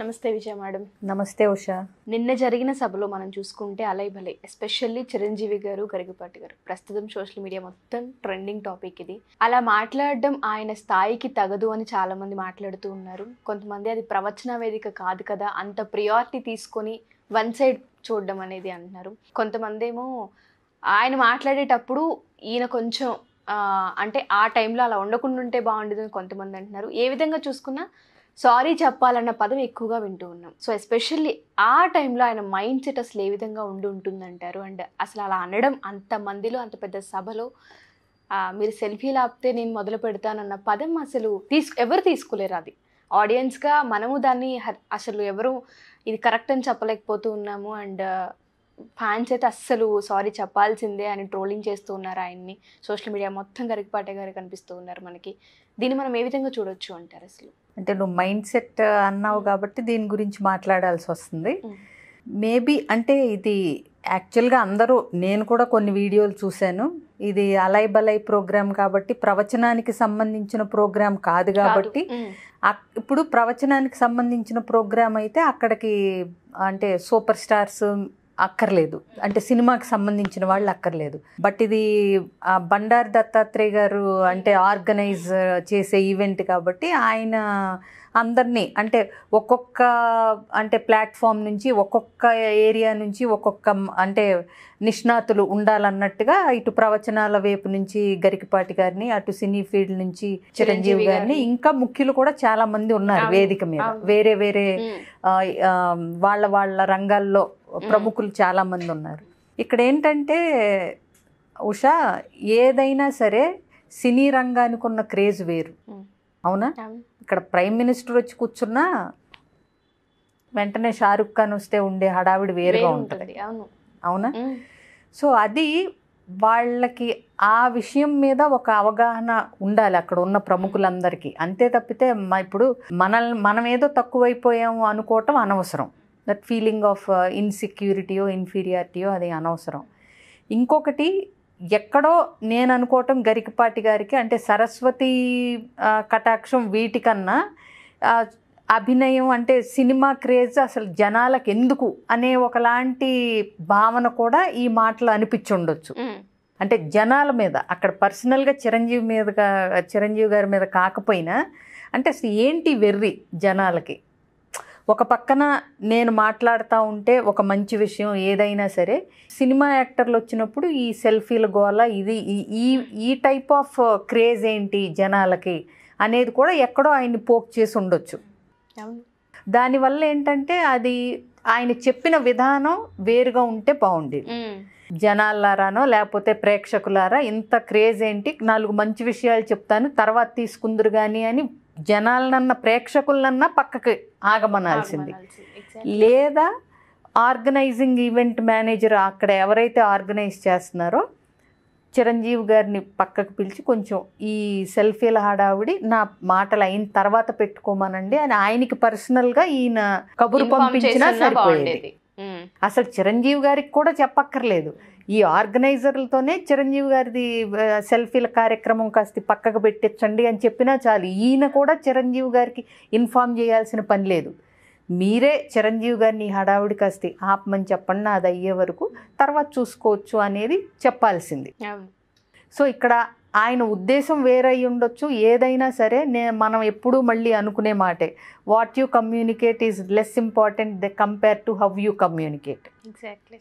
నమస్తే విజయ మేడం నమస్తే ఉషా నిన్న జరిగిన సభలో మనం చూసుకుంటే అలై భలే ఎస్పెషల్లీ చిరంజీవి గారు గరిగిపాటి గారు ప్రస్తుతం సోషల్ మీడియా మొత్తం ట్రెండింగ్ టాపిక్ ఇది అలా మాట్లాడడం ఆయన స్థాయికి తగదు అని చాలా మంది మాట్లాడుతూ ఉన్నారు కొంతమంది అది ప్రవచన వేదిక కాదు కదా అంత ప్రియారిటీ తీసుకొని వన్ సైడ్ చూడడం అనేది అంటున్నారు కొంతమంది ఏమో ఆయన మాట్లాడేటప్పుడు ఈయన కొంచెం అంటే ఆ టైంలో అలా ఉండకుండా ఉంటే బాగుండేదని కొంతమంది అంటున్నారు ఏ విధంగా చూసుకున్నా సారీ చెప్పాలన్న పదం ఎక్కువగా వింటూ ఉన్నాం సో ఎస్పెషల్లీ ఆ టైంలో ఆయన మైండ్ సెట్ అసలు ఏ విధంగా ఉండి ఉంటుందంటారు అండ్ అసలు అలా అనడం అంతమందిలో అంత పెద్ద సభలో మీరు సెల్ఫీలు ఆపితే నేను మొదలు పెడతానన్న పదం అసలు తీసుకు ఎవరు తీసుకోలేరు అది ఆడియన్స్గా మనము దాన్ని అసలు ఎవరు ఇది కరెక్ట్ అని చెప్పలేకపోతూ ఉన్నాము అండ్ ఫ్యాన్స్ అయితే అస్సలు సారీ చెప్పాల్సిందే అని ట్రోలింగ్ చేస్తూ ఉన్నారు ఆయన్ని సోషల్ మీడియా మొత్తం గరికపాటే గారు కనిపిస్తూ ఉన్నారు మనకి దీన్ని మనం ఏ విధంగా చూడొచ్చు అంటారు అసలు అంటే నువ్వు మైండ్ సెట్ అన్నావు కాబట్టి దీని గురించి మాట్లాడాల్సి వస్తుంది మేబీ అంటే ఇది యాక్చువల్గా అందరూ నేను కూడా కొన్ని వీడియోలు చూశాను ఇది అలై బలై ప్రోగ్రామ్ కాబట్టి ప్రవచనానికి సంబంధించిన ప్రోగ్రామ్ కాదు కాబట్టి ఇప్పుడు ప్రవచనానికి సంబంధించిన ప్రోగ్రామ్ అయితే అక్కడికి అంటే సూపర్ స్టార్స్ అక్కర్లేదు అంటే సినిమాకి సంబంధించిన వాళ్ళు అక్కర్లేదు బట్ ఇది బండారు దత్తాత్రేయ గారు అంటే ఆర్గనైజ్ చేసే ఈవెంట్ కాబట్టి ఆయన అందరినీ అంటే ఒక్కొక్క అంటే ప్లాట్ఫామ్ నుంచి ఒక్కొక్క ఏరియా నుంచి ఒక్కొక్క అంటే నిష్ణాతులు ఉండాలన్నట్టుగా ఇటు ప్రవచనాల వైపు నుంచి గరికపాటి గారిని అటు సినీ ఫీల్డ్ నుంచి చిరంజీవి గారిని ఇంకా ముఖ్యులు కూడా చాలా మంది ఉన్నారు వేదిక మీద వేరే వేరే వాళ్ళ వాళ్ళ రంగాల్లో ప్రముఖులు చాలామంది ఉన్నారు ఇక్కడ ఏంటంటే ఉషా ఏదైనా సరే సినీ రంగానికి ఉన్న క్రేజ్ వేరు అవునా ఇక్కడ ప్రైమ్ మినిస్టర్ వచ్చి కూర్చున్నా వెంటనే షారుఖ్ ఖాన్ వస్తే ఉండే హడావిడి వేరుగా ఉంటుంది అవునా సో అది వాళ్ళకి ఆ విషయం మీద ఒక అవగాహన ఉండాలి అక్కడ ఉన్న ప్రముఖులందరికీ అంతే తప్పితే ఇప్పుడు మనల్ని మనం ఏదో తక్కువైపోయాము అనుకోవటం అనవసరం దట్ ఫీలింగ్ ఆఫ్ ఇన్సెక్యూరిటీయో ఇన్ఫీరియారిటీయో అది అనవసరం ఇంకొకటి ఎక్కడో నేను అనుకోవటం గరికపాటి గారికి అంటే సరస్వతి కటాక్షం వీటికన్నా అభినయం అంటే సినిమా క్రేజ్ అసలు జనాలకు ఎందుకు అనే ఒకలాంటి భావన కూడా ఈ మాటలు అనిపించుండొచ్చు అంటే జనాల మీద అక్కడ పర్సనల్గా చిరంజీవి మీదగా చిరంజీవి గారి మీద కాకపోయినా అంటే అసలు ఏంటి వెర్రి జనాలకి ఒక పక్కన నేను మాట్లాడుతూ ఉంటే ఒక మంచి విషయం ఏదైనా సరే సినిమా యాక్టర్లు వచ్చినప్పుడు ఈ సెల్ఫీల గోల ఇది ఈ ఈ టైప్ ఆఫ్ క్రేజ్ ఏంటి జనాలకి అనేది కూడా ఎక్కడో ఆయన్ని పోక్ చేసి ఉండొచ్చు దానివల్ల ఏంటంటే అది ఆయన చెప్పిన విధానం వేరుగా ఉంటే బాగుండి జనాలారానో లేకపోతే ప్రేక్షకులారా ఇంత క్రేజ్ ఏంటి నాలుగు మంచి విషయాలు చెప్తాను తర్వాత తీసుకుందరు కానీ అని జనాలన్న ప్రేక్షకులనన్నా పక్కకి ఆగమనాల్సింది లేదా ఆర్గనైజింగ్ ఈవెంట్ మేనేజర్ అక్కడ ఎవరైతే ఆర్గనైజ్ చేస్తున్నారో చిరంజీవి గారిని పక్కకు పిలిచి కొంచెం ఈ సెల్ఫీల హడావుడి నా మాటలు అయిన తర్వాత పెట్టుకోమనండి అని ఆయనకి పర్సనల్గా ఈయన కబురు పంపించినా సరిపోయేది అసలు చిరంజీవి గారికి కూడా చెప్పక్కర్లేదు ఈ ఆర్గనైజర్లతోనే చిరంజీవి గారిది సెల్ఫీల కార్యక్రమం కాస్త పక్కకు పెట్టించండి అని చెప్పినా చాలు ఈయన కూడా చిరంజీవి గారికి ఇన్ఫామ్ చేయాల్సిన పని లేదు మీరే చిరంజీవి గారిని హడావుడి కాస్త ఆపమని చెప్పండి అది అయ్యే వరకు తర్వాత చూసుకోవచ్చు అనేది చెప్పాల్సింది సో ఇక్కడ ఆయన ఉద్దేశం వేరై ఉండొచ్చు ఏదైనా సరే నే మనం ఎప్పుడూ మళ్ళీ అనుకునే మాటే what you communicate is less important the compare to how you communicate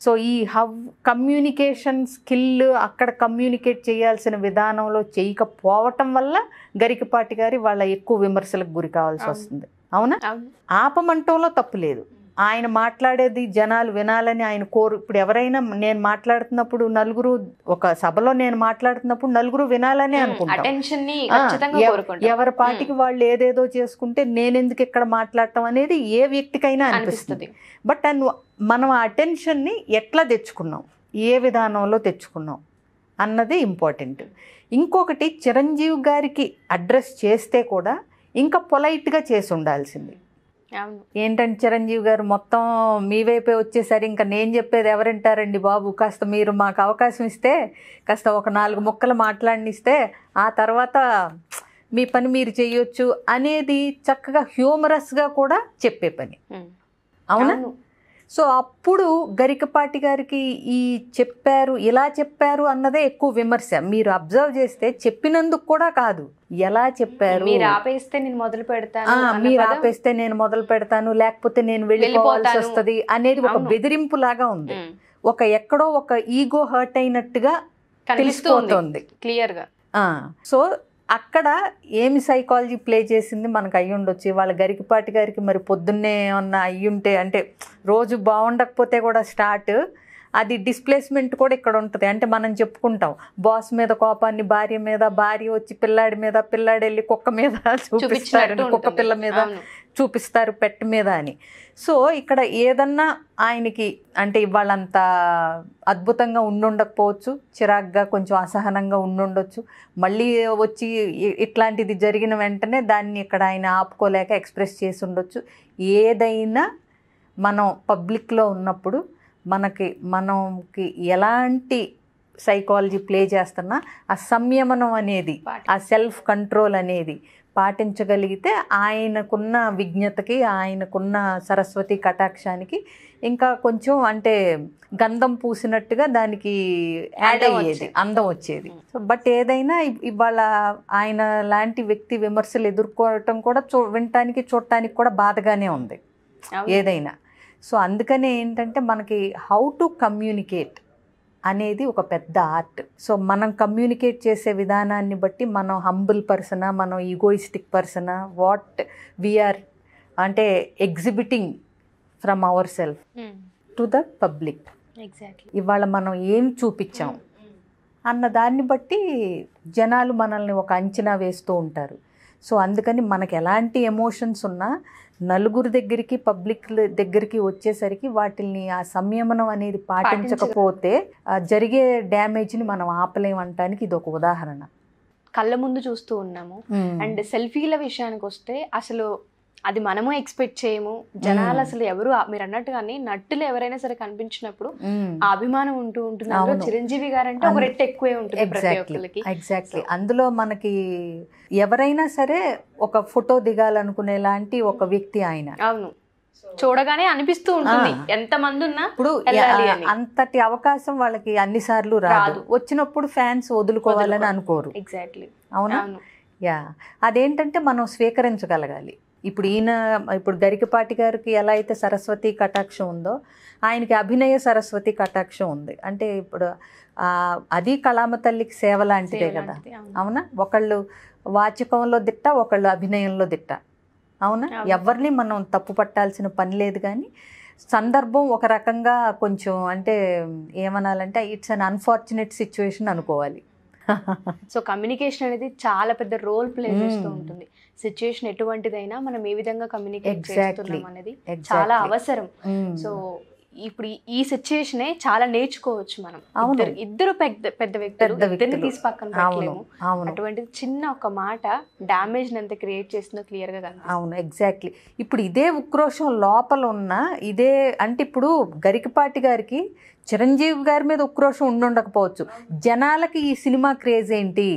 so ఈ హవ్ కమ్యూనికేషన్ స్కిల్ అక్కడ కమ్యూనికేట్ చేయాల్సిన విధానంలో చేయకపోవటం వల్ల గరికపాటి గారి వాళ్ళ ఎక్కువ విమర్శలకు గురి కావాల్సి వస్తుంది అవునా ఆపమంటంలో తప్పు లేదు ఆయన మాట్లాడేది జనాలు వినాలని ఆయన కోరు ఇప్పుడు ఎవరైనా నేను మాట్లాడుతున్నప్పుడు నలుగురు ఒక సభలో నేను మాట్లాడుతున్నప్పుడు నలుగురు వినాలని అనుకుంటాను ఎవరి పాటికి వాళ్ళు ఏదేదో చేసుకుంటే నేను ఎందుకు ఇక్కడ మాట్లాడటం అనేది ఏ వ్యక్తికైనా అనిపిస్తుంది బట్ అండ్ మనం ఆ అటెన్షన్ని ఎట్లా తెచ్చుకున్నాం ఏ విధానంలో తెచ్చుకున్నాం అన్నది ఇంపార్టెంట్ ఇంకొకటి చిరంజీవి గారికి అడ్రస్ చేస్తే కూడా ఇంకా పొలైట్గా చేసి ఉండాల్సింది ఏంటంటే చిరంజీవి గారు మొత్తం మీ వైపే వచ్చేసరి ఇంకా నేను చెప్పేది ఎవరంటారండి బాబు కాస్త మీరు మాకు అవకాశం ఇస్తే కాస్త ఒక నాలుగు ముక్కలు మాట్లాడినిస్తే ఆ తర్వాత మీ పని మీరు చేయొచ్చు అనేది చక్కగా హ్యూమరస్గా కూడా చెప్పే పని అవునా సో అప్పుడు గరికపాటి గారికి ఈ చెప్పారు ఇలా చెప్పారు అన్నదే ఎక్కువ విమర్శ మీరు అబ్జర్వ్ చేస్తే చెప్పినందుకు కూడా కాదు ఎలా చెప్పారు మీరు ఆపేస్తే నేను మొదలు పెడతాను మీరు ఆపేస్తే నేను మొదలు పెడతాను లేకపోతే నేను వెళ్ళిపోవాల్సి వస్తుంది అనేది ఒక బెదిరింపు లాగా ఉంది ఒక ఎక్కడో ఒక ఈగో హర్ట్ అయినట్టుగా తెలిసిపోతుంది క్లియర్గా సో అక్కడ ఏమి సైకాలజీ ప్లే చేసింది మనకు అయ్యి ఉండొచ్చు వాళ్ళ గరికపాటి గారికి మరి పొద్దున్నే ఏమన్నా అయ్యి ఉంటే అంటే రోజు బాగుండకపోతే కూడా స్టార్ట్ అది డిస్ప్లేస్మెంట్ కూడా ఇక్కడ ఉంటుంది అంటే మనం చెప్పుకుంటాం బాస్ మీద కోపాన్ని భార్య మీద భార్య వచ్చి పిల్లాడి మీద పిల్లాడి వెళ్ళి కుక్క మీద చూపిస్తారు కుక్క పిల్ల మీద చూపిస్తారు పెట్ మీద అని సో ఇక్కడ ఏదన్నా ఆయనకి అంటే ఇవాళంత అద్భుతంగా ఉండుండకపోవచ్చు చిరాగ్గా కొంచెం అసహనంగా ఉండుండొచ్చు మళ్ళీ వచ్చి ఇట్లాంటిది జరిగిన వెంటనే దాన్ని ఇక్కడ ఆయన ఆపుకోలేక ఎక్స్ప్రెస్ చేసి ఉండొచ్చు ఏదైనా మనం పబ్లిక్లో ఉన్నప్పుడు మనకి మనంకి ఎలాంటి సైకాలజీ ప్లే చేస్తున్నా ఆ సంయమనం అనేది ఆ సెల్ఫ్ కంట్రోల్ అనేది పాటించగలిగితే ఆయనకున్న విజ్ఞతకి ఆయనకున్న సరస్వతి కటాక్షానికి ఇంకా కొంచెం అంటే గంధం పూసినట్టుగా దానికి యాడ్ అయ్యేది అందం వచ్చేది సో బట్ ఏదైనా ఇవాళ ఆయన లాంటి వ్యక్తి విమర్శలు ఎదుర్కోవటం కూడా చూ వినటానికి చూడటానికి కూడా బాధగానే ఉంది ఏదైనా సో అందుకనే ఏంటంటే మనకి హౌ టు కమ్యూనికేట్ అనేది ఒక పెద్ద ఆర్ట్ సో మనం కమ్యూనికేట్ చేసే విధానాన్ని బట్టి మనం హంబుల్ పర్సనా మనం ఈగోయిస్టిక్ పర్సనా వాట్ వీఆర్ అంటే exhibiting from our self to the public ఇవాళ మనం ఏం చూపించాం hmm. అన్న దాన్ని బట్టి జనాలు మనల్ని ఒక అంచనా వేస్తూ ఉంటారు సో అందుకని మనకు ఎలాంటి ఎమోషన్స్ ఉన్నా నలుగురు దగ్గరికి పబ్లిక్ దగ్గరికి వచ్చేసరికి వాటిని ఆ సంయమనం అనేది పాటించకపోతే జరిగే డ్యామేజ్ని మనం ఆపలేమంటానికి ఇది ఒక ఉదాహరణ కళ్ళ ముందు చూస్తూ ఉన్నాము అండ్ సెల్ఫీల విషయానికి వస్తే అసలు అది మనము ఎక్స్పెక్ట్ చేయము జనాలు అసలు ఎవరు మీరు అన్నట్టు కానీ నటులు ఎవరైనా సరే కనిపించినప్పుడు అభిమానం ఉంటూ ఉంటుంది చిరంజీవి గారు అంటే ఒక రెట్టు ఎక్కువే ఉంటుంది ఎగ్జాక్ట్లీ అందులో మనకి ఎవరైనా సరే ఒక ఫోటో దిగాలనుకునేలాంటి ఒక వ్యక్తి ఆయన అవును చూడగానే అనిపిస్తూ ఉంటుంది ఎంత మంది ఉన్నా ఇప్పుడు అంతటి అవకాశం వాళ్ళకి అన్ని సార్లు రాదు వచ్చినప్పుడు ఫ్యాన్స్ వదులుకోవాలని అనుకోరు ఎగ్జాక్ట్లీ అవునా యా అదేంటంటే మనం స్వీకరించగలగాలి ఇప్పుడు ఈయన ఇప్పుడు గరికపాటి గారికి ఎలా అయితే సరస్వతి కటాక్షం ఉందో ఆయనకి అభినయ సరస్వతి కటాక్షం ఉంది అంటే ఇప్పుడు అది కళామ తల్లికి సేవ లాంటిదే కదా అవునా ఒకళ్ళు వాచకంలో దిట్ట ఒకళ్ళు అభినయంలో దిట్ట అవునా ఎవరిని మనం తప్పు పట్టాల్సిన పని లేదు కానీ సందర్భం ఒక రకంగా కొంచెం అంటే ఏమనాలంటే ఇట్స్ అన్ అన్ఫార్చునేట్ సిచ్యువేషన్ అనుకోవాలి సో కమ్యూనికేషన్ అనేది చాలా పెద్ద రోల్ ప్లే hmm. చేస్తూ ఉంటుంది సిచ్యుయేషన్ ఎటువంటిదైనా మనం ఏ విధంగా కమ్యూనికేట్ చేస్తున్నాం అనేది చాలా అవసరం hmm. సో ఇప్పుడు ఈ సిచ్యుయేషనే చాలా నేర్చుకోవచ్చు మనం అవును ఇద్దరు పెద్ద పెద్ద వ్యక్తులు ఇద్దరిని తీసి పక్కన అటువంటి చిన్న ఒక మాట డామేజ్ అంత క్రియేట్ చేస్తుందో క్లియర్ గా అవును ఎగ్జాక్ట్లీ ఇప్పుడు ఇదే ఉక్రోషం లోపల ఉన్న ఇదే అంటే ఇప్పుడు గరికపాటి గారికి చిరంజీవి గారి మీద ఉక్రోషం ఉండుండకపోవచ్చు జనాలకి ఈ సినిమా క్రేజ్ ఏంటి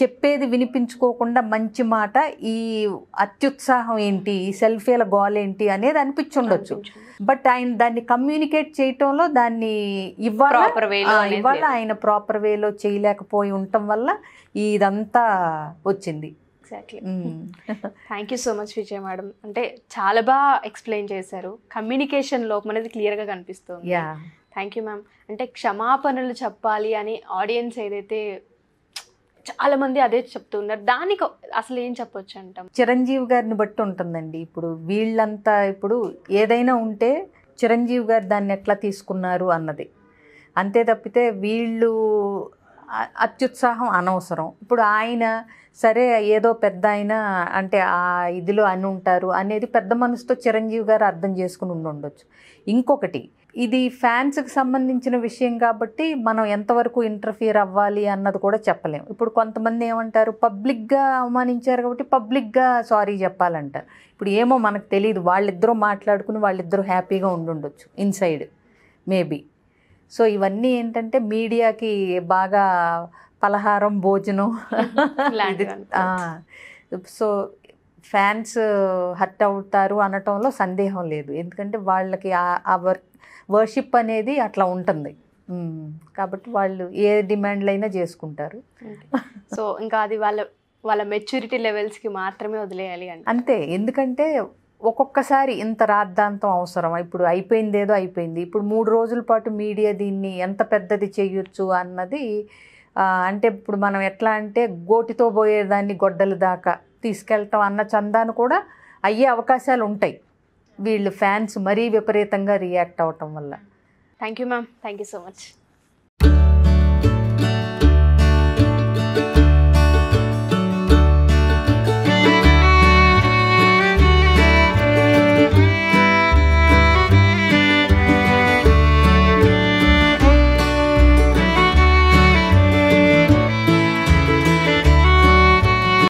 చెప్పేది వినిపించుకోకుండా మంచి మాట ఈ అత్యుత్సాహం ఏంటి ఈ సెల్ఫీల గోల్ ఏంటి అనేది ఉండొచ్చు బట్ ఆయన దాన్ని కమ్యూనికేట్ చేయటంలో దాన్ని ఇవ్వాల ఇవాళ ఆయన ప్రాపర్ వేలో చేయలేకపోయి ఉండటం వల్ల ఇదంతా వచ్చింది exactly thank you so much Vijay madam అంటే చాలా బాగా ఎక్స్ప్లెయిన్ చేశారు లోపం అనేది క్లియర్గా కనిపిస్తుంది థ్యాంక్ యూ మ్యామ్ అంటే క్షమాపణలు చెప్పాలి అని ఆడియన్స్ ఏదైతే చాలా మంది అదే చెప్తున్నారు దానికి అసలు ఏం చెప్పొచ్చు అంటాం చిరంజీవి గారిని బట్టి ఉంటుందండి ఇప్పుడు వీళ్ళంతా ఇప్పుడు ఏదైనా ఉంటే చిరంజీవి గారు దాన్ని ఎట్లా తీసుకున్నారు అన్నది అంతే తప్పితే వీళ్ళు అత్యుత్సాహం అనవసరం ఇప్పుడు ఆయన సరే ఏదో పెద్ద ఆయన అంటే ఆ ఇదిలో అని ఉంటారు అనేది పెద్ద మనసుతో చిరంజీవి గారు అర్థం చేసుకుని ఉండొచ్చు ఇంకొకటి ఇది ఫ్యాన్స్కి సంబంధించిన విషయం కాబట్టి మనం ఎంతవరకు ఇంటర్ఫియర్ అవ్వాలి అన్నది కూడా చెప్పలేము ఇప్పుడు కొంతమంది ఏమంటారు పబ్లిక్గా అవమానించారు కాబట్టి పబ్లిక్గా సారీ చెప్పాలంటారు ఇప్పుడు ఏమో మనకు తెలియదు వాళ్ళిద్దరూ మాట్లాడుకుని వాళ్ళిద్దరూ హ్యాపీగా ఉండుండొచ్చు ఇన్సైడ్ మేబీ సో ఇవన్నీ ఏంటంటే మీడియాకి బాగా పలహారం భోజనం సో ఫ్యాన్స్ హర్ట్ అవుతారు అనటంలో సందేహం లేదు ఎందుకంటే వాళ్ళకి ఆ వర్క్ వర్షిప్ అనేది అట్లా ఉంటుంది కాబట్టి వాళ్ళు ఏ డిమాండ్లు అయినా చేసుకుంటారు సో ఇంకా అది వాళ్ళ వాళ్ళ మెచ్యూరిటీ లెవెల్స్కి మాత్రమే వదిలేయాలి అని అంతే ఎందుకంటే ఒక్కొక్కసారి ఇంత రాద్ధాంతం అవసరం ఇప్పుడు అయిపోయింది ఏదో అయిపోయింది ఇప్పుడు మూడు రోజుల పాటు మీడియా దీన్ని ఎంత పెద్దది చేయొచ్చు అన్నది అంటే ఇప్పుడు మనం ఎట్లా అంటే గోటితో పోయేదాన్ని గొడ్డల దాకా తీసుకెళ్తాం అన్న చందాను కూడా అయ్యే అవకాశాలు ఉంటాయి వీళ్ళు ఫ్యాన్స్ మరీ విపరీతంగా రియాక్ట్ అవటం వల్ల thank you ma'am thank you so much